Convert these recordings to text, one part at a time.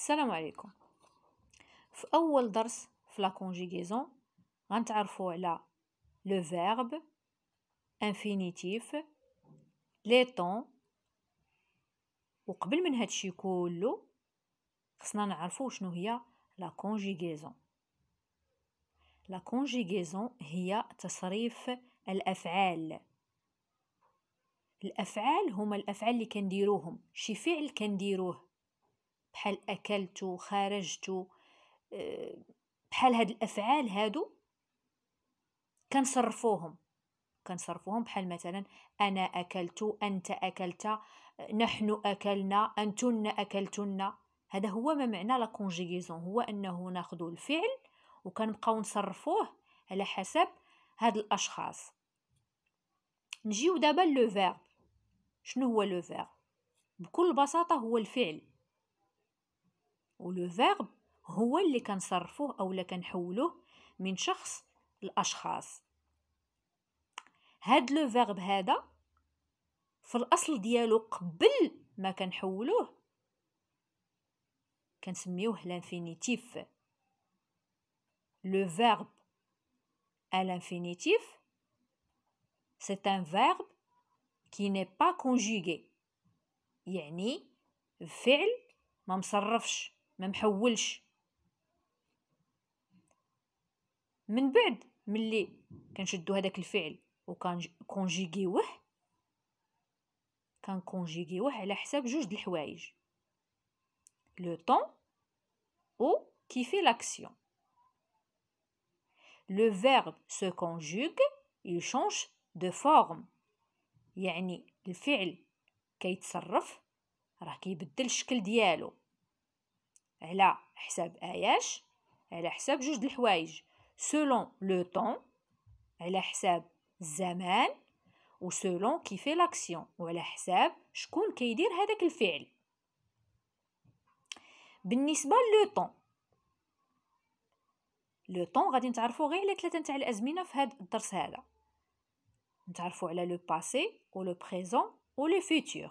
السلام عليكم في اول درس في لا كونجيغيزون غنتعرفوا على لو فيرب انفينيتيف لي طون وقبل من هادشي كله خصنا نعرفوا شنو هي لا كونجيغيزون لا كونجيغيزون هي تصريف الافعال الافعال هما الافعال اللي كنديروهم شي فعل كنديروه بحال أكلت خرجت آه، بحال هاد الأفعال هادو كنصرفوهم كنصرفوهم بحال مثلا أنا أكلت أنت أكلت آه، نحن أكلنا أنتن أكلتن هذا هو ما معنى لا هو أنه ناخذ الفعل وكنبقاو نصرفوه على حسب هاد الأشخاص نجيو دابا لو شنو هو لو بكل بساطة هو الفعل ولو فيرب هو اللي كنصرفوه اولا كنحولوه من شخص لاشخاص هاد لو فيرب هذا في الاصل ديالو قبل ما كنحولوه كنسميوه لانفينيتيف لو فيرب ا لانفينيتيف سي ان فيرب كي ني با conjugué. يعني فعل ما مصرفش ما محولش من بعد ملي كنشدو هذاك الفعل وكونجيغيوه كنكونجيغيوه على حساب جوج د الحوايج لو طون و كيفي لاكسيون لو فيرب سو كونجوغ il change de يعني الفعل كيتصرف راه كيبدل الشكل ديالو على حساب اياش على حساب جوج د الحوايج سولون لو طون على حساب الزمان و سولون كيفي لاكسيون وعلى حساب شكون كيدير هذاك الفعل بالنسبه لو طون لو طون غادي نتعرفوا غير على ثلاثه نتاع الازمنه في هذا الدرس هذا نتعرفوا على لو باسي و لو بريزون لو فيتور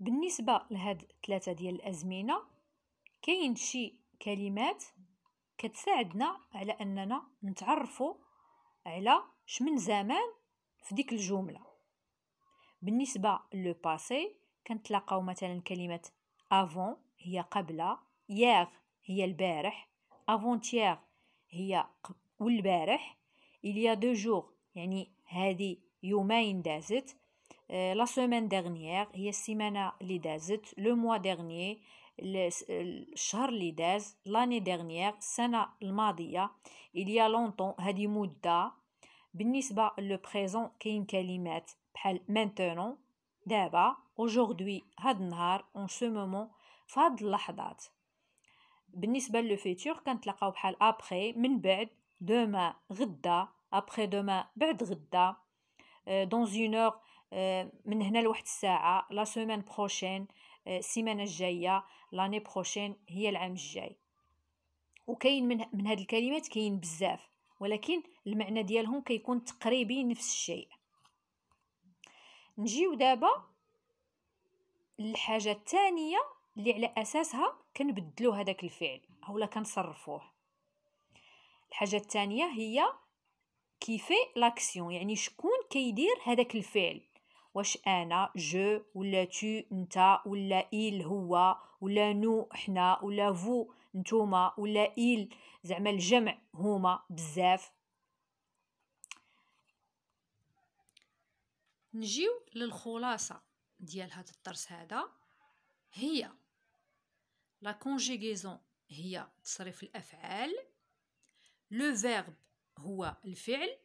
بالنسبه لهاد ثلاثه ديال الازمنه كاين شي كلمات كتساعدنا على اننا نتعرفوا على شمن زمان في ديك الجمله بالنسبه لو باسي كنتلاقاو مثلا كلمه افون هي قبل ياغ هي البارح تياغ هي والبارح إليا دو جوغ يعني هذه يومين دازت Euh, la semaine dernière, c'est la semaine qui Le mois dernier, le mois euh, qui l'année dernière, l'année dernière, il y a longtemps, il y a le présent, il y a des maintenant, aujourd'hui, ce en ce moment, dans ces moments. le futur, après, demain, après demain, euh, dans une heure, من هنا لواحد الساعه لا سيمين بروشين السيمانه الجايه لاني بروشين هي العام الجاي وكاين من من هاد الكلمات كاين بزاف ولكن المعنى ديالهم كيكون تقريبي نفس الشيء نجيو دابا الحاجه الثانيه اللي على اساسها كنبدلو هذاك الفعل اولا كنصرفوه الحاجه الثانيه هي كيفي لاكسيون يعني شكون كيدير هذاك الفعل واش انا جو ولا تو نتا ولا ايل هو ولا نو حنا ولا فو نتوما ولا ايل زعما الجمع هما بزاف نجيو للخلاصه ديال هذا الدرس هذا هي لا كونجيغيزون هي تصريف الافعال لو فيرب هو الفعل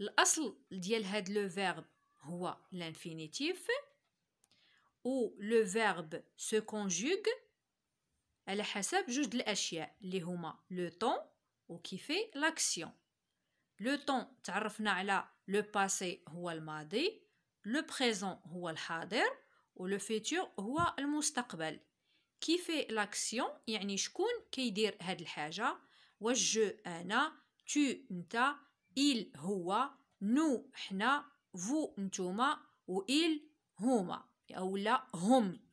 الاصل ديال هاد لو فيرب هو l'infinitif و لو فيرب se conjugue على حسب جوج الاشياء اللي هما لو طون وكيفي لاكسيون لو طون تعرفنا على لو باسي هو الماضي لو بريزون هو الحاضر و لو فيتور هو المستقبل كيفي لاكسيون يعني شكون كيدير هاد الحاجه واش جو انا تو نتا il هو نو حنا فو نتوما وإيل هما أو لا هم